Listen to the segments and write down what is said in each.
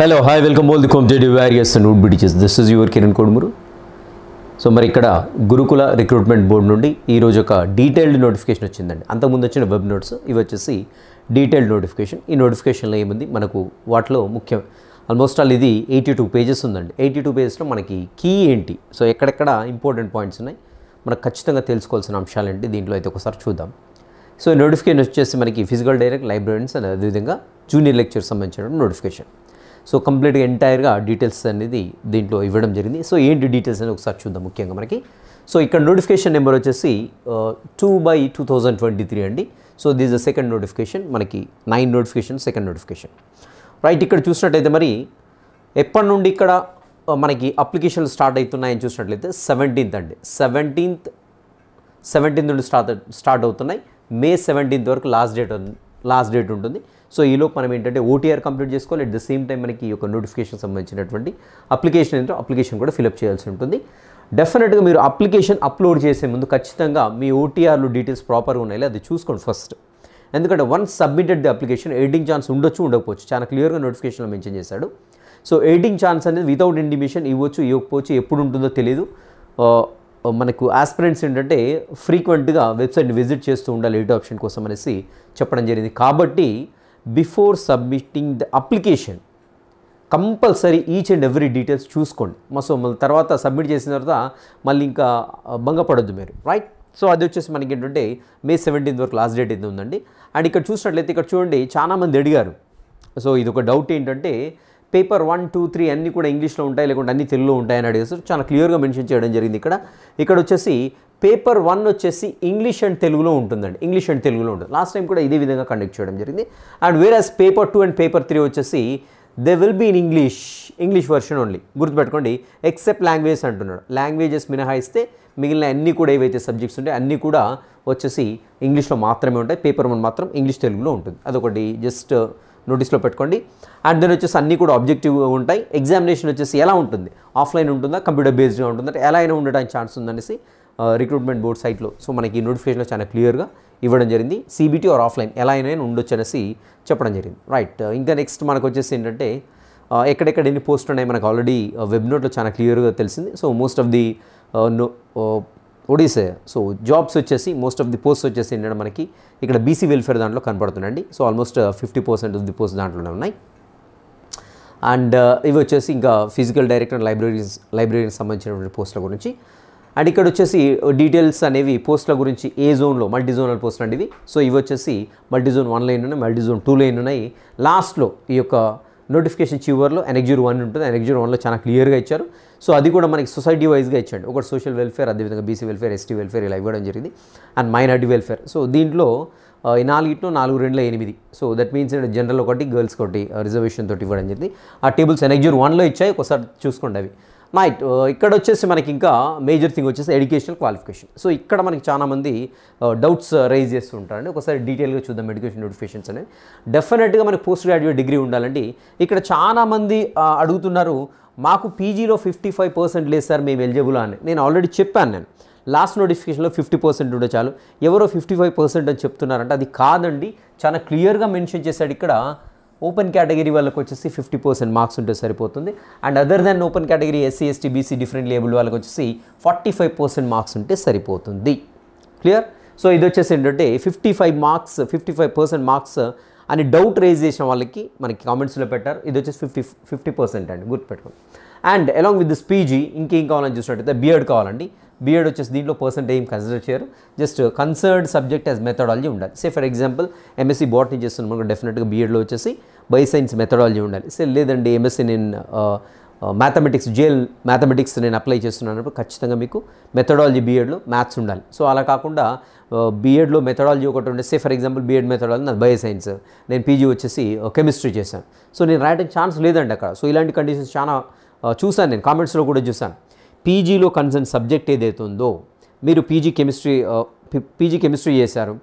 hello hi welcome all the competitive various and would be teachers this is your Kiran Kodumuru so మరి ఇక్కడ గురుకుల recruitment board నుండి ఈరోజు ఒక డీటెయిల్డ్ నోటిఫికేషన్ వచ్చిందండి అంతకుముందు వచ్చిన వెబ్ నోట్స్ ఇవి వచ్చేసి డీటెయిల్డ్ నోటిఫికేషన్ ఈ నోటిఫికేషన్లో ఏముంది మనకు వాటిలో ముఖ్యం ఆల్మోస్ట్ ఆల్ ఇది ఎయిటీ టూ పేజెస్ ఉందండి ఎయిటీ టూ పేజెస్లో మనకి కీ ఏంటి సో ఎక్కడెక్కడ ఇంపార్టెంట్ పాయింట్స్ ఉన్నాయి మనకు ఖచ్చితంగా తెలుసుకోవాల్సిన అంశాలు ఏంటి దీంట్లో అయితే ఒకసారి చూద్దాం సో ఈ నోటిఫికేషన్ వచ్చేసి మనకి ఫిజికల్ డైరెక్ట్ లైబ్రరీస్ అండ్ అదేవిధంగా జూనియర్ లెక్చర్ సంబంధించిన నోటిఫికేషన్ సో కంప్లీట్గా ఎంటైర్గా డీటెయిల్స్ అనేది దీంట్లో ఇవ్వడం జరిగింది సో ఏంటి డీటెయిల్స్ అనేది ఒకసారి చూద్దాం ముఖ్యంగా మనకి సో ఇక్కడ నోటిఫికేషన్ నెంబర్ వచ్చేసి two by two thousand twenty three అండి so this the second notification మనకి nine notification second notification right ఇక్కడ చూసినట్టయితే మరి ఎప్పటి నుండి ఇక్కడ మనకి అప్లికేషన్లు స్టార్ట్ అవుతున్నాయని చూసినట్లయితే సెవెంటీన్త్ అండి సెవెంటీన్త్ సెవెంటీన్త్ నుండి స్టార్ట్ స్టార్ట్ అవుతున్నాయి మే సెవెంటీన్త్ వరకు లాస్ట్ డేట్ లాస్ట్ డేట్ ఉంటుంది సో ఈలోపు మనం ఏంటంటే ఓటీఆర్ కంప్లీట్ చేసుకోవాలి అట్ ద సేమ్ టైం మనకి ఈ యొక్క నోటిఫికేషన్ సంబంధించినటువంటి అప్లికేషన్ ఏంటో అప్లికేషన్ కూడా ఫిలప్ చేయాల్సి ఉంటుంది డెఫినెట్గా మీరు అప్లికేషన్ అప్లోడ్ చేసే ముందు ఖచ్చితంగా మీ ఓటీఆర్లు డీటెయిల్స్ ప్రాపర్గా ఉన్నాయి అది చూసుకోండి ఫస్ట్ ఎందుకంటే once submitted the application editing chance ఉండొచ్చు ఉండకపోవచ్చు చాలా క్లియర్గా నోటిఫికేషన్లో మెన్షన్ చేశాడు సో ఎయిటింగ్ ఛాన్స్ అనేది వితౌట్ ఇండిమేషన్ ఇవ్వచ్చు ఇవ్వకపోవచ్చు ఎప్పుడు ఉంటుందో తెలియదు uh, మనకు ఆస్పిరెంట్స్ ఏంటంటే ఫ్రీక్వెంట్గా వెబ్సైట్ని విజిట్ చేస్తూ ఉండాలి ఎయిట్ ఆప్షన్ కోసం అనేసి చెప్పడం జరిగింది కాబట్టి before submitting the application compulsory each and every details చూసుకోండి సో మళ్ళీ తర్వాత సబ్మిట్ చేసిన తర్వాత మళ్ళీ ఇంకా భంగపడొద్దు మీరు రైట్ సో అది వచ్చేసి మనకి ఏంటంటే మే సెవెంటీన్త్ వరకు లాస్ట్ డేట్ ఇది ఉందండి అండ్ ఇక్కడ చూసినట్లయితే ఇక్కడ చూడండి చాలామంది అడిగారు సో ఇది ఒక డౌట్ ఏంటంటే పేపర్ వన్ టూ త్రీ అన్నీ కూడా ఇంగ్లీష్లో ఉంటాయి లేకుంటే అన్ని తెలుగులో ఉంటాయని అడిగేసి చాలా క్లియర్గా మెన్షన్ చేయడం జరిగింది ఇక్కడ ఇక్కడ వచ్చేసి పేపర్ వన్ వచ్చేసి ఇంగ్లీష్ అండ్ తెలుగులో ఉంటుందండి ఇంగ్లీష్ అండ్ తెలుగులో ఉంటుంది లాస్ట్ టైం కూడా ఇదే విధంగా కండక్ట్ చేయడం జరిగింది and whereas paper two and paper three వచ్చేసి they will be in English English version only గుర్తుపెట్టుకోండి ఎక్సెప్ట్ లాంగ్వేజెస్ అంటున్నాడు లాంగ్వేజెస్ మినహాయిస్తే మిగిలిన అన్నీ కూడా ఏవైతే సబ్జెక్ట్స్ ఉంటాయి అన్నీ కూడా వచ్చేసి ఇంగ్లీష్లో మాత్రమే ఉంటాయి పేపర్ వన్ మాత్రం ఇంగ్లీష్ తెలుగులో ఉంటుంది అదొకటి జస్ట్ నోటీస్లో పెట్టుకోండి అండ్ దెన్ వచ్చేసి అన్నీ కూడా ఆబ్జెక్టివ్ ఉంటాయి ఎగ్జామినేషన్ వచ్చేసి ఎలా ఉంటుంది ఆఫ్లైన్ ఉంటుందా కంప్యూటర్ బేస్డ్గా ఉంటుందా ఎలా అయినా ఉండడానికి ఛాన్స్ ఉందనేసి రిక్రూట్మెంట్ బోర్డ్ సైట్లో సో మనకి నోటిఫికేషన్లో చాలా క్లియర్గా ఇవ్వడం జరిగింది సీబీటీ ఆర్ ఆఫ్లైన్ ఎలా అయినా ఉండొచ్చు అనేసి చెప్పడం జరిగింది రైట్ ఇంకా నెక్స్ట్ మనకు వచ్చేసి ఏంటంటే ఎక్కడెక్కడ ఎన్ని పోస్ట్ ఉన్నాయి మనకు ఆల్రెడీ వెబ్ నోట్లో చాలా క్లియర్గా తెలిసింది సో మోస్ట్ ఆఫ్ ది ఒడిసే సో జాబ్స్ వచ్చేసి మోస్ట్ ఆఫ్ ది పోస్ట్ వచ్చేసి ఏంటంటే మనకి ఇక్కడ బీసీ వెల్ఫేర్ దాంట్లో కనపడుతుందండి so almost fifty percent of the post దాంట్లోనే ఉన్నాయి అండ్ ఇవి వచ్చేసి ఇంకా ఫిజికల్ డైరెక్టర్ లైబ్రరీస్ లైబ్రరీకి సంబంధించినటువంటి పోస్టుల గురించి అండ్ ఇక్కడ వచ్చేసి డీటెయిల్స్ అనేవి పోస్టుల గురించి ఏ జోన్లో మల్టీ జోనల్ పోస్టులు అంటే సో ఇవి వచ్చేసి మల్టీ జోన్ వన్ లైన్ ఉన్నాయి మల్టీ జోన్ టూ లైన్ ఉన్నాయి లాస్ట్లో ఈ యొక్క నోటిఫికేషన్ చివర్లో ఎనెక్జూర్ వన్ ఉంటుంది ఎనెక్జూర్ వన్లో చాలా క్లియర్గా ఇచ్చారు సో అది కూడా మనకి సొసైటీ వైజ్గా ఇచ్చాడు ఒకటి సోషల్ వెల్ఫేర్ అదేవిధంగా బీసీ వెల్ఫేర్ ఎస్టీ వెల్ఫేర్ ఇలా ఇవ్వడం జరిగింది అండ్ మైనార్టీ వెల్ఫేర్ సో దీంట్లో ఈ నాలుగిట్లో నాలుగు రెండులో ఎనిమిది సో దట్ మీన్స్ జనరల్ ఒకటి గర్ల్స్ ఒకటి రిజర్వేషన్ తోటి ఇవ్వడం జరిగింది ఆ టేబుల్స్ ఎనెక్జూర్ వన్లో ఇచ్చాయి ఒకసారి చూసుకోండి అవి నైట్ ఇక్కడ వచ్చేసి మనకి ఇంకా మేజర్ థింగ్ వచ్చేసి ఎడ్యుకేషనల్ క్వాలిఫికేషన్ సో ఇక్కడ మనకి చాలామంది డౌట్స్ రైజ్ చేస్తూ ఉంటారండి ఒకసారి డీటెయిల్గా చూద్దాం ఎడ్యుకేషన్ నోటిఫికేషన్స్ అనేవి డెఫినెట్గా మనకి పోస్ట్ గ్రాడ్యుయేట్ డిగ్రీ ఉండాలండి ఇక్కడ చాలామంది అడుగుతున్నారు మాకు పీజీలో ఫిఫ్టీ ఫైవ్ పర్సెంట్ లేదు సార్ మేము ఎలిజిబుల్ అని నేను ఆల్రెడీ చెప్పాను నేను లాస్ట్ నోటిఫికేషన్లో ఫిఫ్టీ పర్సెంట్ ఉండే చాలు ఎవరో ఫిఫ్టీ ఫైవ్ పర్సెంట్ అని చెప్తున్నారంటే అది కాదండి చాలా క్లియర్గా మెన్షన్ చేశాడు ఇక్కడ ఓపెన్ కేటగిరీ వాళ్ళకి వచ్చేసి ఫిఫ్టీ పర్సెంట్ మార్క్స్ ఉంటే సరిపోతుంది and other than open category SC ST BC different label వాళ్ళకి వచ్చేసి ఫార్టీ ఫైవ్ పర్సెంట్ మార్క్స్ ఉంటే సరిపోతుంది క్లియర్ సో ఇది వచ్చేసి ఏంటంటే fifty five marks fifty five percent marks అని డౌట్ రేజ్ చేసిన వాళ్ళకి మనకి కామెంట్స్లో పెట్టారు ఇది వచ్చేసి ఫిఫ్టీ ఫిఫ్టీ పర్సెంట్ అండి గుర్తుపెట్టుకోండి and along with this PG ఇంకేం కావాలని చూసినట్టయితే బీఎడ్ కావాలండి బీఎడ్ వచ్చేసి దీంట్లో పర్సెంట్ ఏం కన్సిడర్ చేయరు just concerned subject as methodology ఉండాలి say for example MSc botany చేస్తున్నాం మనకు డెఫినెట్గా బీఎడ్లో వచ్చేసి బై సైన్స్ మెథడాలజీ ఉండాలి సే లేదండి ఎంఎస్సీ నేను మ్యాథమెటిక్స్ జేల్ మ్యాథమెటిక్స్ నేను అప్లై చేస్తున్నానప్పుడు ఖచ్చితంగా మీకు మెథడాలజీ బీఎడ్లో మ్యాథ్స్ ఉండాలి సో అలా కాకుండా బీఎడ్లో మెథడాలజీ ఒకటి ఉండే say for example BEd methodology నాది బయో సైన్స్ నేను పీజీ వచ్చేసి కెమిస్ట్రీ చేశాను సో నేను రాయడానికి ఛాన్స్ లేదండి అక్కడ సో ఇలాంటి కండిషన్స్ చాలా చూశాను నేను కామెంట్స్లో కూడా చూశాను పీజీలో కన్సర్న్ సబ్జెక్ట్ ఏదైతే ఉందో మీరు పీజీ కెమిస్ట్రీ పీజీ కెమిస్ట్రీ చేశారు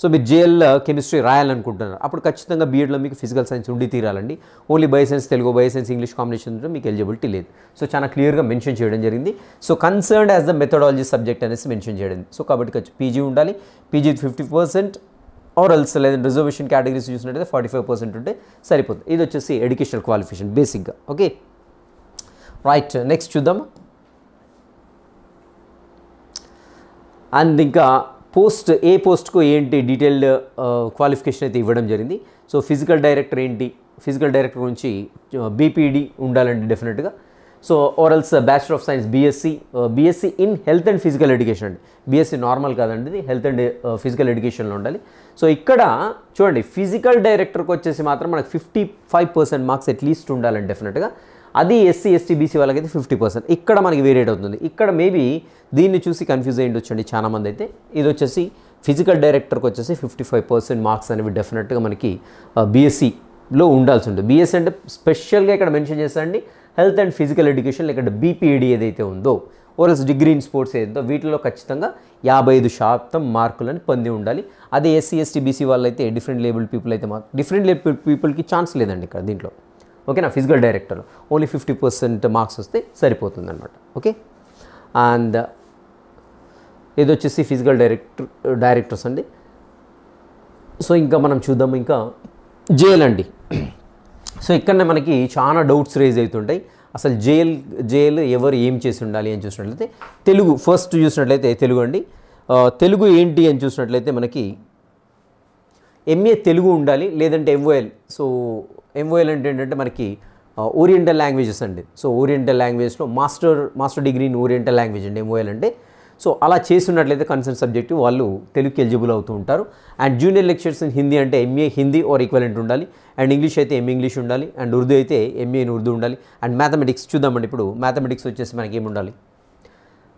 సో మీరు జేఎల్ కెమిస్ట్రీ రాయాలనుకుంటున్నారు అప్పుడు ఖచ్చితంగా బీఎడ్లో మీకు ఫిజికల్ సైన్స్ ఉండి తీరాలండి only bioscience Telugu bioscience English combination మీకు ఎలిజిబిలిటీ లేదు సో చాలా క్లియర్గా మెన్షన్ చేయడం జరిగింది so concern as the methodology subject అనేసి మెన్షన్ చేయడం సో కాబట్టి పీజీ ఉండాలి PG fifty percent or else లేదంటే రిజర్వేషన్ కేటగిరీస్ చూసినట్టయితే ఫార్టీ ఫైవ్ పర్సెంట్ ఉంటే సరిపోతుంది ఇది వచ్చేసి ఎడ్యుకేషనల్ క్వాలిఫికేషన్ బేసిక్గా ఓకే రైట్ నెక్స్ట్ చూద్దాం అండ్ ఇంకా పోస్ట్ ఏ పోస్ట్కు ఏంటి డీటెయిల్డ్ క్వాలిఫికేషన్ అయితే ఇవ్వడం జరిగింది సో ఫిజికల్ డైరెక్టర్ ఏంటి ఫిజికల్ డైరెక్టర్ నుంచి బీపీడి ఉండాలండి డెఫినెట్గా so or else bachelor of science BSc BSc in health and physical education అండి బీఎస్సీ నార్మల్ కాదండి ఇది హెల్త్ అండ్ ఫిజికల్ ఎడ్యుకేషన్లో ఉండాలి సో ఇక్కడ చూడండి ఫిజికల్ డైరెక్టర్కి వచ్చేసి మాత్రం మనకు fifty five percent marks at least ఉండాలండి డెఫినెట్గా అది ఎస్సీ ఎస్టీ బీసీ వాళ్ళకైతే ఫిఫ్టీ పర్సెంట్ ఇక్కడ మనకి వేరియేట్ అవుతుంది ఇక్కడ మేబీ దీన్ని చూసి కన్ఫ్యూజ్ అయ్యి ఉండొచ్చండి చాలామంది అయితే ఇది వచ్చేసి ఫిజికల్ డైరెక్టర్కి వచ్చేసి ఫిఫ్టీ ఫైవ్ పర్సెంట్ మార్క్స్ అనేవి డెఫినెట్గా మనకి బీఎస్సీలో ఉండాల్సి ఉంటుంది బీఎస్సీ అంటే స్పెషల్గా ఇక్కడ మెన్షన్ చేశాండి హెల్త్ అండ్ ఫిజికల్ ఎడ్యుకేషన్ ఇక్కడ బీపీఈడి ఏదైతే ఉందో ఓరల్స్ డిగ్రీ ఇన్ స్పోర్ట్స్ ఏదో వీటిలో ఖచ్చితంగా యాభై ఐదు శాతం మార్కులను పొంది ఉండాలి అదే ఎస్సీ ఎస్టీ బీసీ వాళ్ళైతే డిఫరెంట్ లేబుల్ పీపుల్ అయితే మా డిఫరెంట్ లేబుల్ పీపుల్కి ఛాన్స్ లేదండి ఇక్కడ దీంట్లో ఓకేనా ఫిజికల్ డైరెక్టర్లో ఓన్లీ ఫిఫ్టీ పర్సెంట్ మార్క్స్ వస్తే సరిపోతుంది అనమాట ఓకే అండ్ ఇది వచ్చేసి ఫిజికల్ డైరెక్టర్ డైరెక్టర్స్ అండి సో ఇంకా మనం చూద్దాం ఇంకా జైల్ అండి సో ఇక్కడనే మనకి చాలా డౌట్స్ రేజ్ అవుతుంటాయి అసలు జైల్ జైలు ఎవరు ఏం చేసి ఉండాలి అని చూసినట్లయితే తెలుగు ఫస్ట్ చూసినట్లయితే తెలుగు అండి తెలుగు ఏంటి అని చూసినట్లయితే మనకి ఎంఏ తెలుగు ఉండాలి లేదంటే ఎంఓఎల్ సో ఎంఓఎల్ అంటే ఏంటంటే మనకి ఓరియంటల్ లాంగ్వేజెస్ అండి సో ఓరియంటల్ లాంగ్వేజ్లో master master degree in oriental language అండి ఎంఓఎల్ అంటే సో అలా చేస్తున్నట్లయితే కన్సర్న్ సబ్జెక్టు వాళ్ళు తెలుగుకి ఎలిజిబుల్ అవుతూ ఉంటారు and junior lecturers in Hindi అంటే ఎంఏ హిందీ ఆర్ ఈక్వలెంట్ ఉండాలి అండ్ ఇంగ్లీష్ అయితే ఎంఏ ఇంగ్లీష్ ఉండాలి అండ్ ఉర్దూ అయితే ఎంఏ ఇన్ ఉర్దూ ఉండాలి అండ్ మ్యాథమెటిక్స్ చూద్దామండి ఇప్పుడు మ్యాథమెటిక్స్ వచ్చేసి మనకి ఏమి ఉండాలి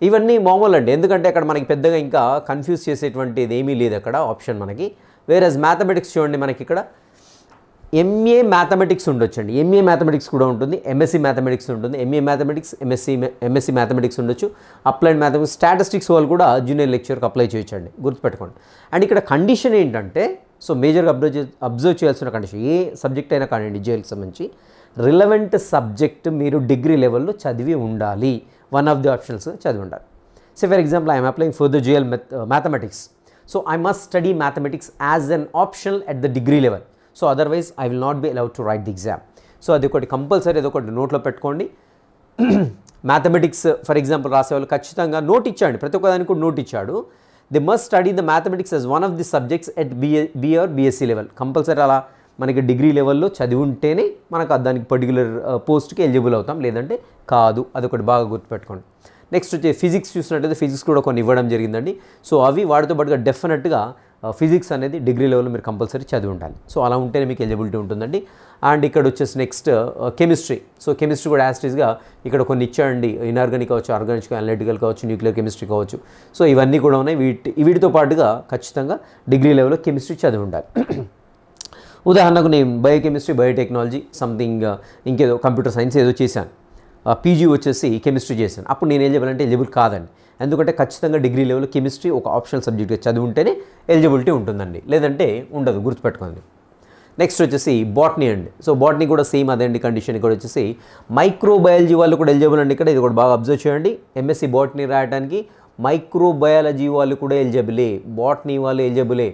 ఇవన్నీ మామూలు అండి ఎందుకంటే అక్కడ మనకి పెద్దగా ఇంకా కన్ఫ్యూజ్ చేసేటువంటిది ఏమీ లేదు అక్కడ ఆప్షన్ మనకి వేరే మ్యాథమెటిక్స్ చూడండి మనకి ఇక్కడ ఎంఏ మ్యాథమెటిక్స్ అండి ఎంఏ మ్యాథమెటిక్స్ కూడా ఉంటుంది ఎంఎస్సీ మ్యాథమెటిక్స్ ఉంటుంది MA mathematics MSc MSc mathematics ఉండొచ్చు అప్లైడ్ మ్యాథమెటిక్స్ స్టాటిస్టిక్స్ వాళ్ళు కూడా జూనియర్ లెక్చర్కి అప్లై చేయొచ్చండి గుర్తుపెట్టుకోండి అండ్ ఇక్కడ కండిషన్ ఏంటంటే సో మేజర్గా అబ్జర్వ్ అబ్జర్వ్ చేయాల్సిన కండిషన్ ఏ సబ్జెక్ట్ అయినా కానివ్వండి జేఎల్కి సంబంధించి రిలవెంట్ సబ్జెక్ట్ మీరు డిగ్రీ లెవెల్లో చదివి ఉండాలి వన్ ఆఫ్ ది ఆప్షన్స్ చదివి ఉండాలి so for example I'm applying for the JL mathematics so I must study mathematics as an optional at the degree level so otherwise I will not be allowed to write the exam so అది ఒకటి compulsory అది ఒకటి నోట్లో పెట్టుకోండి mathematics for example రాసేవాళ్ళు ఖచ్చితంగా note ఇచ్చాడు ప్రతి ఒక్కదానికి కూడా నోట్ ఇచ్చాడు they must study the mathematics as one of the subjects at BA బిఆర్ బీఎస్సీ లెవెల్ కంపల్సరీ అలా మనకి డిగ్రీ లెవెల్లో చదివి ఉంటేనే మనకు దానికి పర్టికులర్ పోస్ట్కి ఎలిజిబుల్ అవుతాం లేదంటే కాదు అదొకటి బాగా గుర్తుపెట్టుకోండి నెక్స్ట్ వచ్చి ఫిజిక్స్ చూసినట్లయితే ఫిజిక్స్ కూడా కొన్ని ఇవ్వడం జరిగిందండి సో అవి వాటితో పాటుగా డెఫినెట్గా ఫిజిక్స్ అనేది డిగ్రీ లెవెల్లో మీరు కంపల్సరీ చదివి ఉండాలి సో అలా ఉంటేనే మీకు ఎలిజిబిలిటీ ఉంటుందండి అండ్ ఇక్కడ వచ్చేసి నెక్స్ట్ కెమిస్ట్రీ సో కెమిస్ట్రీ కూడా యాస్టీస్గా ఇక్కడ కొన్ని ఇచ్చాయండి ఇనార్గానిక్ కావచ్చు ఆర్గానిక్ అనలిటికల్ కావచ్చు న్యూక్లియర్ కెమిస్ట్రీ కావచ్చు సో ఇవన్నీ కూడా ఉన్నాయి వీటి వీటితో పాటుగా ఖచ్చితంగా డిగ్రీ లెవెల్లో కెమిస్ట్రీ చదివి ఉండాలి ఉదాహరణకు నేను బయోకెమిస్ట్రీ బయోటెక్నాలజీ సంథింగ్ ఇంకేదో కంప్యూటర్ సైన్స్ ఏదో చేశాను పీజీ వచ్చేసి కెమిస్ట్రీ చేశాను అప్పుడు నేను ఏం చెప్పాలంటే ఎలిజిబుల్ కాదండి ఎందుకంటే ఖచ్చితంగా డిగ్రీ లెవెల్ కెమిస్ట్రీ ఒక ఆప్షనల్ సబ్జెక్ట్గా చదివి ఉంటేనే ఎలిజిబిలిటీ ఉంటుందండి లేదంటే ఉండదు గుర్తుపెట్టుకోండి నెక్స్ట్ వచ్చేసి బాట్నీ అండి సో బాట్నీ కూడా సేమ్ అదే అండి కండిషన్ ఇక్కడ వచ్చేసి మైక్రోబయాలజీ వాళ్ళు కూడా ఎలిజిబుల్ అండి ఇక్కడ ఇది కూడా బాగా అబ్జర్వ్ చేయండి ఎంఎస్సి బాట్నీ రాయడానికి మైక్రోబయాలజీ వాళ్ళు కూడా ఎలిజిబులే బాట్నీ వాళ్ళు ఎలిజిబులే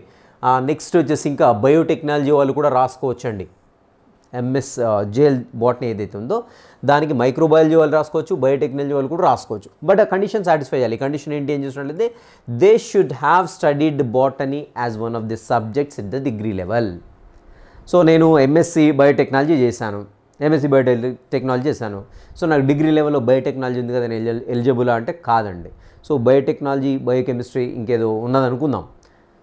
నెక్స్ట్ వచ్చేసి ఇంకా బయోటెక్నాలజీ వాళ్ళు కూడా రాసుకోవచ్చండి ఎంఎస్ జేల్ బాట్ని ఏదైతే ఉందో దానికి మైక్రోబయాలజీ వాళ్ళు రాసుకోవచ్చు బయోటెక్నాలజీ వాళ్ళు కూడా రాసుకోవచ్చు బట్ ఆ కండిషన్ సాటిస్ఫై చేయాలి కండిషన్ ఏంటి అని చూసినట్లయితే they should have studied botany as one of the subjects in the degree level so నేను ఎంఎస్సి బయోటెక్నాలజీ చేశాను ఎంఎస్సి బయోటెక్నాలజీ టెక్నాలజీ చేశాను సో నాకు డిగ్రీ లెవెల్లో బయోటెక్నాలజీ ఉంది కదా నేను ఎలిజిబులా అంటే కాదండి సో బయోటెక్నాలజీ బయోకెమిస్ట్రీ ఇంకేదో ఉన్నదనుకుందాం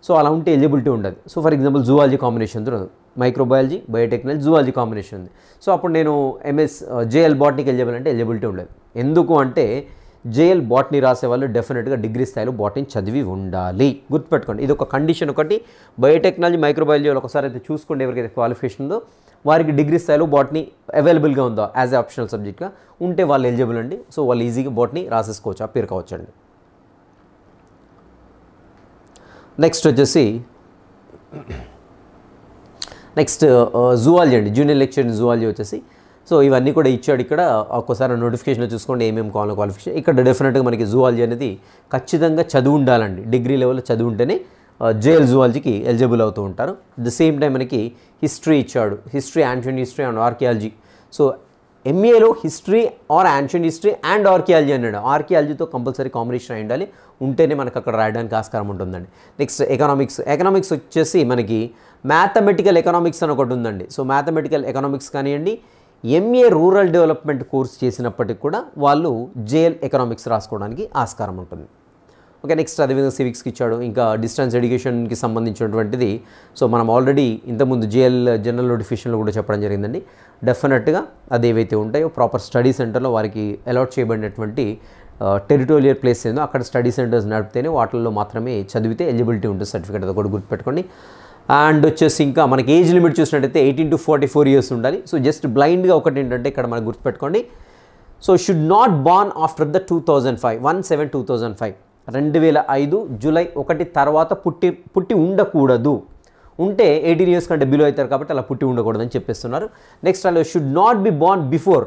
సో అలా ఉంటే ఎలిజిబిలిటీ ఉండదు so for example zoology combination ఉండదు మైక్రోబయాలజీ బయోటెక్నాలజీ జువాలజీ కాంబినేషన్ ఉంది సో అప్పుడు నేను ఎంఎస్ జేఎల్ బాట్నీకి ఎలిజిబుల్ అంటే ఎలిజిబిలిటీ ఉండదు ఎందుకు అంటే జేఎల్ బాటనీ రాసేవాళ్ళు డెఫినెట్గా డిగ్రీ స్థాయిలో బాటనీ చదివి ఉండాలి గుర్తుపెట్టుకోండి ఇది ఒక కండిషన్ ఒకటి బయోటెక్నాలజీ మైక్రోబయాలజీ వాళ్ళు ఒకసారి అయితే చూసుకోండి ఎవరికైతే క్వాలిఫికేషన్ ఉందో వారికి డిగ్రీ స్థాయిలో బాటనీ అవైలబుల్గా ఉందా యాజ్ ఏ ఆప్షనల్ సబ్జెక్ట్గా ఉంటే వాళ్ళు ఎలిజిబుల్ అండి సో వాళ్ళు ఈజీగా బాటనీ రాసేసుకోవచ్చు ఆ పేరు అండి నెక్స్ట్ వచ్చేసి నెక్స్ట్ జువాలజీ అండి జూనియర్ లెక్చర్ జువాలజీ వచ్చేసి సో ఇవన్నీ కూడా ఇచ్చాడు ఇక్కడ ఒక్కసారి నోటిఫికేషన్ చూసుకోండి ఏమేమి కావాలో క్వాలిఫికేషన్ ఇక్కడ డెఫినెట్గా మనకి జువాలజీ అనేది ఖచ్చితంగా చదువు ఉండాలండి డిగ్రీ లెవెల్లో చదువు ఉంటేనే జేఎల్ జువాలజీకి ఎలిజిబుల్ అవుతూ ఉంటారు ద సేమ్ టైం మనకి హిస్టరీ ఇచ్చాడు history ancient history and archaeology so ఎంఏలో history or ancient history and archaeology అన్నాడు ఆర్కియాలజీతో కంపల్సరీ కాంబినేషన్ అయి ఉండాలి ఉంటేనే మనకు అక్కడ రాయడానికి ఆస్కారం ఉంటుందండి నెక్స్ట్ ఎకనామిక్స్ ఎకనామిక్స్ వచ్చేసి మనకి మ్యాథమెటికల్ ఎకనామిక్స్ అని ఒకటి ఉందండి సో మ్యాథమెటికల్ ఎకనామిక్స్ కానివ్వండి ఎంఏ రూరల్ డెవలప్మెంట్ కోర్స్ చేసినప్పటికి కూడా వాళ్ళు జేఎల్ ఎకనామిక్స్ రాసుకోవడానికి ఆస్కారం ఉంటుంది ఓకే నెక్స్ట్ అదేవిధంగా సివిక్స్కి ఇచ్చాడు ఇంకా డిస్టెన్స్ ఎడ్యుకేషన్కి సంబంధించినటువంటిది సో మనం ఆల్రెడీ ఇంతకుముందు జేఎల్ జనరల్ నోటిఫికేషన్లో కూడా చెప్పడం జరిగిందండి డెఫినెట్గా అది ఏవైతే ఉంటాయో ప్రాపర్ స్టడీ సెంటర్లో వారికి అలాట్ చేయబడినటువంటి టెరిటోరియల్ ప్లేస్ ఏందో అక్కడ స్టడీ సెంటర్స్ నడిపితేనే వాటిల్లో మాత్రమే చదివితే ఎలిజిబిలిటీ ఉంటుంది సర్టిఫికేట్ అది కూడా గుర్తుపెట్టుకోండి అండ్ వచ్చేసి ఇంకా మనకి ఏజ్ లిమిట్ చూసినట్టయితే eighteen to forty four years ఉండాలి సో జస్ట్ బ్లైండ్గా ఒకటి ఏంటంటే ఇక్కడ మనకు గుర్తుపెట్టుకోండి so should not born after the two thousand five one seven two thousand five రెండు వేల ఐదు జూలై ఒకటి తర్వాత పుట్టి పుట్టి ఉండకూడదు ఉంటే ఎయిటీన్ ఇయర్స్ కంటే బిలో అవుతారు కాబట్టి అలా పుట్టి ఉండకూడదని చెప్పేస్తున్నారు నెక్స్ట్ అలా should not be born before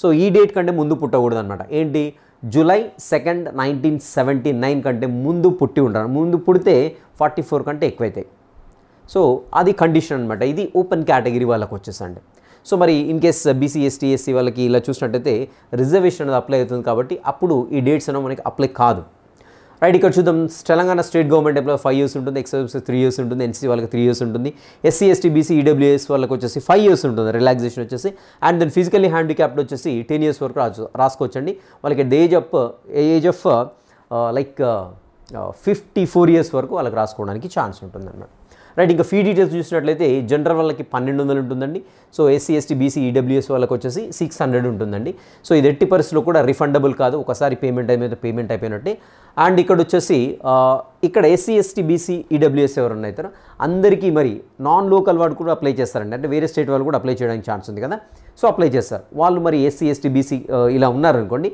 so ఈ డేట్ కంటే ముందు పుట్టకూడదు అనమాట ఏంటి July second nineteen seventy nine కంటే ముందు పుట్టి ఉండరు ముందు పుడితే ఫార్టీ ఫోర్ కంటే ఎక్కువైతాయి సో అది కండిషన్ అనమాట ఇది ఓపెన్ కేటగిరీ వాళ్ళకి వచ్చేసండి సో మరి in case BC ST SC వాళ్ళకి ఇలా చూసినట్టయితే రిజర్వేషన్ అనేది అప్లై అవుతుంది కాబట్టి అప్పుడు ఈ డేట్స్ అనేవి మనకి అప్లై కాదు రైట్ ఇక్కడ చూద్దాం Telangana state government employee five years ఉంటుంది ఎక్స్ఎస్ త్రీ ఇయర్స్ ఉంటుంది ఎన్సీ వాళ్ళకి త్రీ ఇయర్స్ ఉంటుంది ఎస్సీ ఎస్టీ బీసీ ఈడబ్ల్యూఎస్ వాళ్ళకి వచ్చేసి ఫైవ్ ఇయర్స్ ఉంటుంది రిలాక్సేషన్ వచ్చేసి అండ్ దెన్ ఫిజికల్లీ హ్యాండిక్యాప్డ్ వచ్చేసి టెన్ ఇయర్స్ వరకు రాజు రాసుకోవచ్చండి వాళ్ళకి the age of age of like fifty four years వరకు వాళ్ళకి రాసుకోవడానికి ఛాన్స్ ఉంటుంది అన్నమాట రైట్ ఇంకా ఫీ డీటెయిల్స్ చూసినట్లయితే జనరల్ వాళ్ళకి పన్నెండు వందలు ఉంటుందండి so SC ST BC EWS వాళ్ళకి వచ్చేసి సిక్స్ హండ్రెడ్ ఉంటుందండి సో ఇది ఎట్టి పరిస్థితుల్లో కూడా రిఫండబుల్ కాదు ఒకసారి పేమెంట్ అయిన పేమెంట్ అయిపోయినట్టే అండ్ ఇక్కడ వచ్చేసి ఇక్కడ ఎస్సీ ఎస్టీ బీసీ ఈడబ్ల్యూఎస్ ఎవరన్నా అవుతారో అందరికీ మరి నాన్ లోకల్ వాడు కూడా అప్లై చేస్తారండి అంటే వేరే స్టేట్ వాళ్ళు కూడా అప్లై చేయడానికి ఛాన్స్ ఉంది కదా సో అప్లై చేస్తారు వాళ్ళు మరి ఎస్సీ ఎస్టీ బీసీ ఇలా ఉన్నారనుకోండి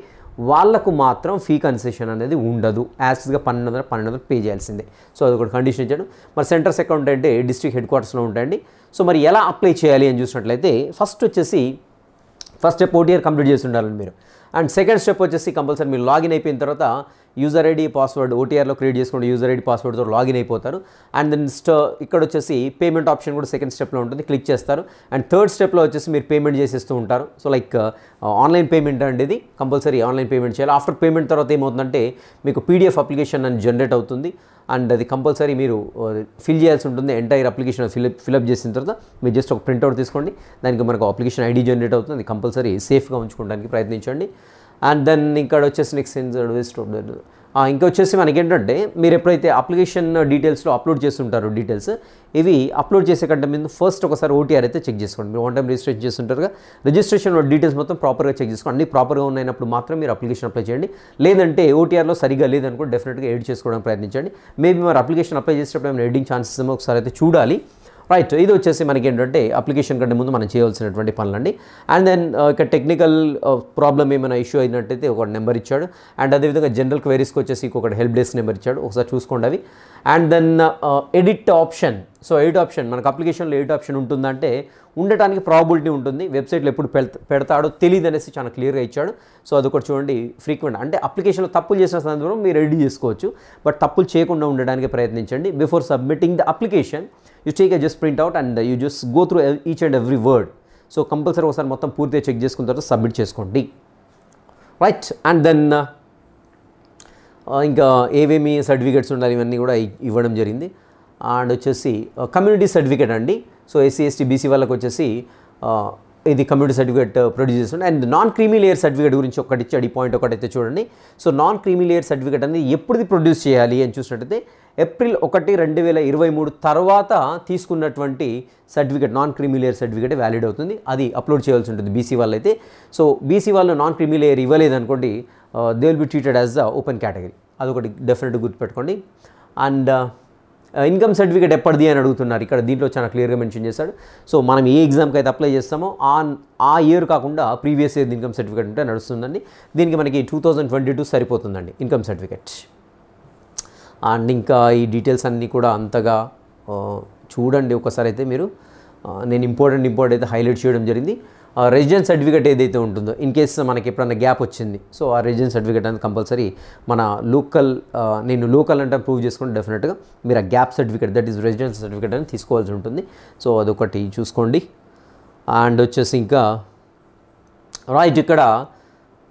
వాళ్లకు మాత్రం ఫీ కన్సెషన్ అనేది ఉండదు యాజ్గా పన్నెండు వందల పన్నెండు వందలు పే చేయాల్సిందే సో అది ఒకటి కండిషన్ ఇచ్చాడు మరి సెంటర్స్ అకౌంట్ అంటే డిస్ట్రిక్ట్ హెడ్ క్వార్టర్స్లో ఉంటాయండి సో మరి ఎలా అప్లై చేయాలి అని చూసినట్లయితే ఫస్ట్ వచ్చేసి ఫస్ట్ స్టెప్ ఓటీఆర్ కంప్లీట్ చేసి ఉండాలని మీరు అండ్ సెకండ్ స్టెప్ వచ్చేసి కంపల్సరీ మీరు లాగిన్ అయిపోయిన తర్వాత యూజర్ ఐడి పాస్వర్డ్ ఓటీఆర్లో క్రియేట్ చేసుకుంటే యూజర్ ఐడి పాస్వర్డ్తో లాగిన్ అయిపోతారు అండ్ దెన్ స్టో ఇక్కడ వచ్చేసి పేమెంట్ ఆప్షన్ కూడా సెకండ్ స్టెప్లో ఉంటుంది క్లిక్ చేస్తారు అండ్ థర్డ్ స్టెప్లో వచ్చేసి మీరు పేమెంట్ చేసేస్తూ ఉంటారు so like uh, online payment అండి ఇది కంపల్సరీ ఆన్లైన్ పేమెంట్ చేయాలి ఆఫ్టర్ పేమెంట్ తర్వాత ఏమవుతుందంటే మీకు పీడిఎఫ్ అప్లికేషన్ అని జనరేట్ అవుతుంది అండ్ అది కంపల్సరీ మీరు uh, ఫిల్ చేయాల్సి ఉంటుంది ఎంటైర్ అప్లికేషన్ ఫిల్ ఫిల్అప్ చేసిన తర్వాత మీరు జస్ట్ ఒక ప్రింట్అవుట్ తీసుకోండి దానికి మనకు అప్లికేషన్ ఐడి జనరేట్ అవుతుంది అది కంపల్సరీ సేఫ్గా ఉంచుకోవడానికి ప్రయత్నించండి అండ్ దెన్ ఇక్కడ వచ్చేసి నెక్స్ట్ సెన్స్ వేస్ట్ ఇంకా వచ్చేసి మనకి ఏంటంటే మీరు ఎప్పుడైతే అప్లికేషన్ డీటెయిల్స్లో అప్లోడ్ చేస్తుంటారో డీటెయిల్స్ ఇవి అప్లోడ్ చేసే కంటే ముందు ఫస్ట్ ఒకసారి ఓటీఆర్ అయితే చెక్ చేసుకోండి మీరు వన్ టైం రిజిస్ట్రేషన్ చేస్తుంటారుగా రిజిస్ట్రేషన్ డీటెయిల్స్ మొత్తం ప్రాపర్గా చెక్ చేసుకోండి అన్ని ప్రాపర్గా ఉన్నప్పుడు మాత్రం మీరు అప్లికేషన్ అప్లై చేయండి లేదంటే ఓటీఆర్లో సరిగా లేదనుకో డెఫినెట్గా ఎడ్ చేసుకోవడానికి ప్రయత్నించండి మేబీ మరి అప్లికేషన్ అప్లై చేసేటప్పుడు ఏమైనా ఎడింగ్ ఛాన్సెస్ ఏమో ఒకసారి అయితే చూడాలి రైట్ ఇది వచ్చేసి మనకి ఏంటంటే అప్లికేషన్ కంటే ముందు మనం చేయవలసినటువంటి పనులండి అండ్ దెన్ ఇక టెక్నికల్ ప్రాబ్లం ఏమైనా ఇష్యూ అయినట్టయితే ఒక నెంబర్ ఇచ్చాడు అండ్ అదేవిధంగా జనరల్ క్వైరీస్కి వచ్చేసి ఇంకొకటి హెల్ప్ డెస్క్ నెంబర్ ఇచ్చాడు ఒకసారి చూసుకోండి అవి and then edit option so edit option మనకు అప్లికేషన్లో ఎయిట్ ఆప్షన్ ఉంటుందంటే ఉండటానికి ప్రాబిలిటీ ఉంటుంది వెబ్సైట్లో ఎప్పుడు పెడతాడో తెలియదు అనేసి చాలా క్లియర్గా ఇచ్చాడు సో అది ఒకటి చూడండి ఫ్రీక్వెంట్ అంటే అప్లికేషన్లో తప్పులు చేసిన సందర్భంలో మీరు రెడీ చేసుకోవచ్చు బట్ తప్పులు చేయకుండా ఉండడానికి ప్రయత్నించండి before submitting the application you take I just print out and you just go through each and every word so compulsory ఒకసారి మొత్తం పూర్తిగా చెక్ చేసుకున్న తర్వాత సబ్మిట్ చేసుకోండి రైట్ అండ్ దెన్ ఇంకా ఏవేమి సర్టిఫికేట్స్ ఉండాలి ఇవన్నీ కూడా ఇవ్వడం జరిగింది అండ్ వచ్చేసి కమ్యూనిటీ uh, సర్టిఫికేట్ అండి సో ఎస్సీ ఎస్టీ బీసీ వాళ్ళకి వచ్చేసి uh, ఇది కమ్యూనిటీ సర్టిఫికేట్ ప్రొడ్యూస్ చేస్తుంది and non creamy layer certificate గురించి ఒకటి ఇచ్చాడు ఈ పాయింట్ అయితే చూడండి so non creamy layer certificate అనేది ఎప్పుడుది ప్రొడ్యూస్ చేయాలి అని చూసినట్టయితే ఏప్రిల్ ఒకటి రెండు వేల ఇరవై మూడు తర్వాత తీసుకున్నటువంటి certificate non creamy layer certificate valid అవుతుంది అది అప్లోడ్ చేయాల్సి ఉంటుంది బీసీ అయితే సో బీసీ వాళ్ళు నాన్ క్రిమిలేయర్ ఇవ్వలేదు అనుకోండి they will be treated as the open category అదొకటి డెఫినెట్గా గుర్తుపెట్టుకోండి అండ్ ఇన్కమ్ సర్టిఫికేట్ ఎప్పటిది అని అడుగుతున్నారు ఇక్కడ దీంట్లో చాలా క్లియర్గా మెన్షన్ చేశాడు సో మనం ఏ ఎగ్జామ్కి అయితే అప్లై చేస్తామో ఆన్ ఆ ఇయర్ కాకుండా ప్రీవియస్ ఇయర్ ఇన్కమ్ సర్టిఫికేట్ ఉంటే నడుస్తుందండి దీనికి మనకి టూ థౌజండ్ ట్వంటీ టూ సరిపోతుందండి ఇన్కమ్ సర్టిఫికేట్ అండ్ ఇంకా ఈ డీటెయిల్స్ అన్నీ కూడా అంతగా చూడండి ఒకసారి అయితే మీరు నేను ఇంపార్టెంట్ ఇంపార్టెంట్ అయితే హైలైట్ చేయడం జరిగింది రెసిడెన్స్ సర్టిఫికేట్ ఏదైతే ఉంటుందో ఇన్ కేస్ మనకి ఎప్పుడన్నా గ్యాప్ వచ్చింది సో ఆ రెసిడెన్స్ సర్టిఫికేట్ అనేది కంపల్సరీ మన లోకల్ నేను లోకల్ అంటే ప్రూవ్ చేసుకుంటే డెఫినెట్గా మీరు ఆ gap certificate that is residence certificate అనేది తీసుకోవాల్సి ఉంటుంది సో అదొకటి చూసుకోండి అండ్ వచ్చేసి ఇంకా రైట్ ఇక్కడ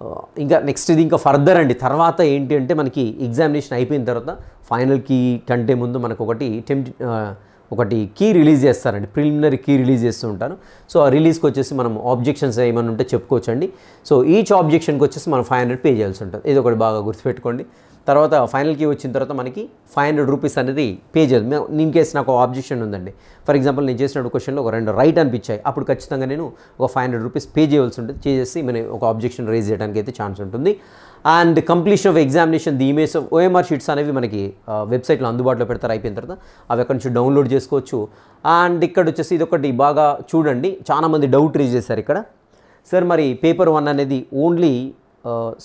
Uh, ఇంకా నెక్స్ట్ ఇది ఇంకా ఫర్దర్ అండి తర్వాత ఏంటి అంటే మనకి ఎగ్జామినేషన్ అయిపోయిన తర్వాత ఫైనల్ కీ కంటే ముందు మనకు ఒకటి టెంప్ uh, ఒకటి కీ రిలీజ్ చేస్తారండి ప్రిలిమినరీ కీ రిలీజ్ చేస్తూ ఉంటారు సో ఆ రిలీజ్కి వచ్చేసి మనం ఆబ్జెక్షన్స్ ఏమైనా ఉంటే చెప్పుకోవచ్చండి సో ఈచ్ ఆబ్జెక్షన్కి వచ్చేసి మనం ఫైవ్ హండ్రెడ్ పే చేయాల్సి ఉంటుంది ఇది ఒకటి బాగా గుర్తుపెట్టుకోండి తర్వాత ఫైనల్ కీ వచ్చిన తర్వాత మనకి ఫైవ్ హండ్రెడ్ రూపీస్ అనేది పే చేయాలి ఇన్ కేసు నాకు ఆబ్జెక్షన్ ఉందండి ఫర్ ఎగ్జాంపుల్ నేను చేసిన క్వశ్చన్లో ఒక రెండు రైట్ అనిపించాయి అప్పుడు ఖచ్చితంగా నేను ఒక ఫైవ్ హండ్రెడ్ రూపీస్ పే చేయవలసి ఉంటుంది చేసేసి మనం ఒక ఆబ్జెక్షన్ రేజ్ చేయడానికి అయితే ఛాన్స్ ఉంటుంది and completion of examination the image of OMR sheets అనేవి మనకి వెబ్సైట్లో అందుబాటులో పెడతారు అయిపోయిన తర్వాత అవి ఎక్కడి నుంచి డౌన్లోడ్ చేసుకోవచ్చు అండ్ ఇక్కడ వచ్చేసి ఇదొకటి బాగా చూడండి చాలామంది డౌట్ రేజ్ చేశారు ఇక్కడ సార్ మరి పేపర్ వన్ అనేది ఓన్లీ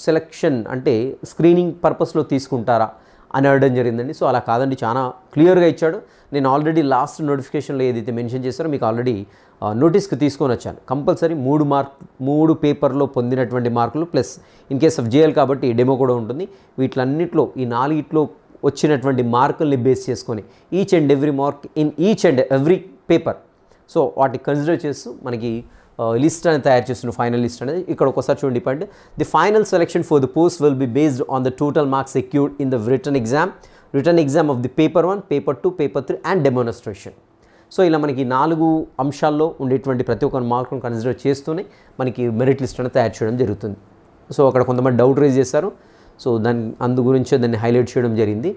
సెలెక్షన్ అంటే స్క్రీనింగ్ పర్పస్లో తీసుకుంటారా అని అడగడం జరిగిందండి సో అలా కాదండి చాలా క్లియర్గా ఇచ్చాడు నేను ఆల్రెడీ లాస్ట్ నోటిఫికేషన్లో ఏదైతే మెన్షన్ చేశారో మీకు ఆల్రెడీ నోటీస్కి తీసుకొని వచ్చాను కంపల్సరీ మూడు మార్క్ మూడు పేపర్లో పొందినటువంటి మార్కులు plus in case of JL కాబట్టి డెమో కూడా ఉంటుంది వీటిలన్నిట్లో ఈ నాలుగిట్లో వచ్చినటువంటి మార్కుల్ని బేస్ చేసుకొని each and every mark in each and every paper so వాటిని కన్సిడర్ చేస్తూ మనకి లిస్ట్ అనేది తయారు చేస్తున్నాడు ఫైనల్ లిస్ట్ అనేది ఇక్కడ ఒకసారి చూడండి depend the final selection for the post will be based on the total marks secured in the written exam written exam of the paper one paper two paper three and demonstration so ఇలా మనకి నాలుగు అంశాల్లో ఉండేటువంటి ప్రతి ఒక్క మార్కులను consider చేస్తూనే మనకి మెరిట్ లిస్ట్ అనేది తయారు చేయడం జరుగుతుంది సో అక్కడ కొంతమంది డౌట్ రేజ్ చేశారు సో దాని అందు గురించి దాన్ని హైలైట్ చేయడం జరిగింది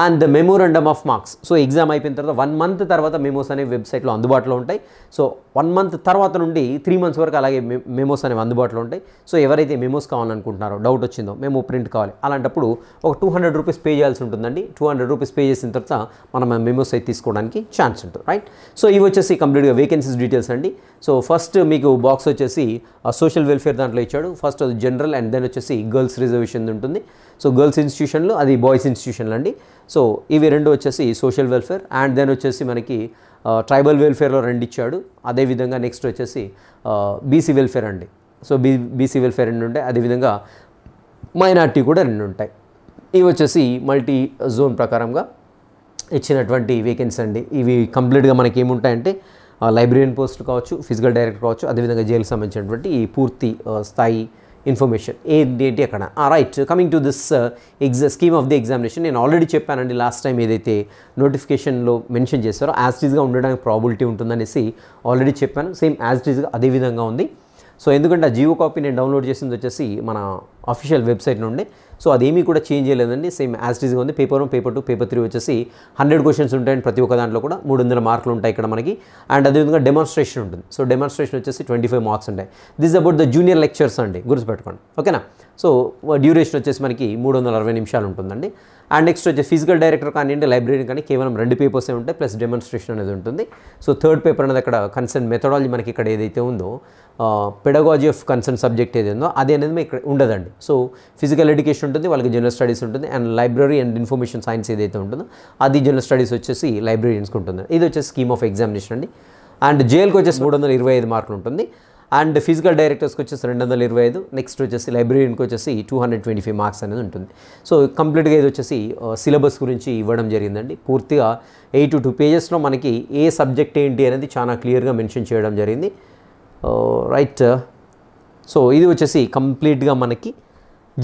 and the memorandum of marks so exam అయిపోయిన తర్వాత వన్ మంత్ తర్వాత మెమోస్ అనే వెబ్సైట్లో అందుబాటులో ఉంటాయి సో వన్ మంత్ తర్వాత నుండి త్రీ మంత్స్ వరకు అలాగే మెమోస్ అనేవి అందుబాటులో ఉంటాయి సో ఎవరైతే మెమోస్ కావాలనుకుంటున్నారో డౌట్ వచ్చిందో మేము ప్రింట్ కావాలి అలాంటప్పుడు ఒక టూ హండ్రెడ్ రూపీస్ పే చేయాల్సి ఉంటుందండి టూ హండ్రెడ్ రూపీస్ పే చేసిన తర్వాత మనం మెమోస్ అయితే తీసుకోవడానికి ఛాన్స్ ఉంటుంది రైట్ సో ఇవి వచ్చేసి కంప్లీట్గా వేకెన్సీస్ డీటెయిల్స్ అండి సో ఫస్ట్ మీకు బాక్స్ వచ్చేసి సోషల్ వెల్ఫేర్ దాంట్లో ఇచ్చాడు ఫస్ట్ అది జనరల్ అండ్ దెన్ వచ్చేసి గర్ల్స్ రిజర్వేషన్ ఉంటుంది సో గర్ల్స్ ఇన్స్టిట్యూషన్లు అది బాయ్స్ ఇన్స్టిట్యూషన్లు అండి సో ఇవి రెండు వచ్చేసి సోషల్ వెల్ఫేర్ అండ్ దెన్ వచ్చేసి మనకి ట్రైబల్ వెల్ఫేర్లో రెండు ఇచ్చాడు అదేవిధంగా నెక్స్ట్ వచ్చేసి బీసీ వెల్ఫేర్ అండి సో బీ బీసీ వెల్ఫేర్ రెండు ఉంటాయి అదేవిధంగా మైనార్టీ కూడా రెండు ఉంటాయి ఇవి వచ్చేసి మల్టీ జోన్ ప్రకారంగా ఇచ్చినటువంటి వేకెన్సీ అండి ఇవి కంప్లీట్గా మనకి ఏముంటాయంటే లైబ్రరీన్ పోస్ట్ కావచ్చు ఫిజికల్ డైరెక్టర్ కావచ్చు అదేవిధంగా జైలుకి సంబంధించినటువంటి ఈ పూర్తి స్థాయి ఇన్ఫర్మేషన్ ఏంటి అక్కడ ఆ right coming to this exam scheme of the examination నేను ఆల్రెడీ చెప్పానండి లాస్ట్ టైం ఏదైతే నోటిఫికేషన్లో మెన్షన్ చేశారో యాజ్ టీజ్గా ఉండడానికి ప్రాబిలిటీ ఉంటుందనేసి ఆల్రెడీ చెప్పాను సేమ్ యాజ్ టీజ్గా అదే విధంగా ఉంది సో ఎందుకంటే ఆ జియో కాపీ నేను డౌన్లోడ్ చేసింది వచ్చేసి మన అఫీషియల్ వెబ్సైట్ నుండి సో అదేమీ కూడా చేంజ్ చేయలేదండి సేమ్ యాజ్ ఈజ్గా ఉంది paper one paper two paper three వచ్చేసి హండ్రెడ్ క్వశ్చన్స్ ఉంటాయండి ప్రతి ఒక్క దాంట్లో కూడా మూడు వందల మార్కులు ఉంటాయి ఇక్కడ మనకి అండ్ అదేవిధంగా డెమాన్స్ట్రేషన్ ఉంటుంది సో డెమాన్స్ట్రేషన్ వచ్చేసి ట్వంటీ ఫైవ్ మార్క్స్ ఉంటాయి this about the junior lectures అండి గుర్తుపెట్టుకోండి ఓకేనా సో డ్యూరేషన్ వచ్చేసి మనకి మూడు వందల అరవై నిమిషాలు ఉంటుందండి అండ్ నెక్స్ట్ వచ్చి ఫిజికల్ డైరెక్టర్ కానివ్వండి లైబ్రరీ కానీ కేవలం రెండు పేపర్సే ఉంటాయి ప్లస్ డెమాన్స్ట్రేషన్ అనేది ఉంటుంది సో థర్డ్ పేపర్ అనేది అక్కడ కన్సర్న్ మెథడాలజీ మనకి ఇక్కడ ఏదైతే ఉందో పెడగాజీ ఆఫ్ కన్సర్న్ సబ్జెక్ట్ ఏది ఉందో అది అనేది మీకు ఇక్కడ ఉండదండి సో ఫిజికల్ ఎడ్యుకేషన్ ఉంటుంది వాళ్ళకి జనరల్ స్టడీస్ ఉంటుంది and library and information science ఏదైతే ఉంటుందో అది జనరల్ స్టడీస్ వచ్చేసి లైబ్రరీన్స్కి ఉంటుంది ఇది వచ్చేసి స్కీమ్ ఆఫ్ ఎగ్జామినేషన్ అండి అండ్ జైల్కి వచ్చేసి మూడు వందల ఇరవై ఐదు మార్కులు ఉంటుంది అండ్ ఫిజికల్ డైరెక్టర్స్కి వచ్చేసి రెండు వందల ఇరవై ఐదు నెక్స్ట్ వచ్చేసి లైబ్రరీకి వచ్చేసి two hundred twenty five marks అనేది ఉంటుంది సో కంప్లీట్గా ఇది వచ్చేసి సిలబస్ గురించి ఇవ్వడం జరిగిందండి పూర్తిగా ఎయిట్ టు టూ పేజెస్లో మనకి ఏ సబ్జెక్ట్ ఏంటి అనేది చాలా క్లియర్గా మెన్షన్ చేయడం జరిగింది రైట్ సో ఇది వచ్చేసి కంప్లీట్గా మనకి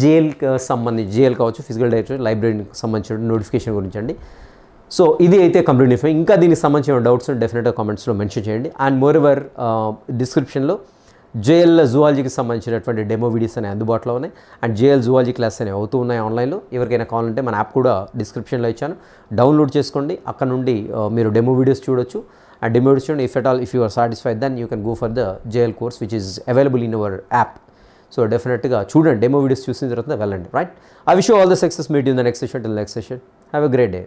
జేఎల్కి సంబంధించి జేఎల్ కావచ్చు ఫిజికల్ డైరెక్టర్ లైబ్రరీకి సంబంధించిన నోటిఫికేషన్ గురించి అండి సో ఇది అయితే కంప్లీట్ ఇంకా దీనికి సంబంధించిన డౌట్స్ డెఫినెట్గా కామెంట్స్లో మెన్షన్ చేయండి అండ్ మోర్ ఎవర్ డిస్క్రిప్షన్లో జేఎల్ జువాలజీకి సంబంధించినటువంటి డెమో వీడియోస్ అనేవి అందుబాటులో ఉన్నాయి అండ్ జేఎల్ జువాలజీ క్లాస్ అనేవి అవుతూ ఉన్నాయి ఆన్లైన్లో ఎవరికైనా కావాలంటే మన యాప్ కూడా డిస్క్రిప్షన్లో ఇచ్చాను డౌన్లోడ్ చేసుకోండి అక్కడ నుండి మీరు డెమో వీడియోస్ చూడొచ్చు అండ్ డెమో వీడియోస్ చూడండి if at all if you are satisfied then you can go for the JL course which is available in our app so డెఫినెట్గా చూడండి డెమో వీడియోస్ చూసిన తర్వాత వెళ్ళండి right I wish all the success meet in the next session till next session have a great day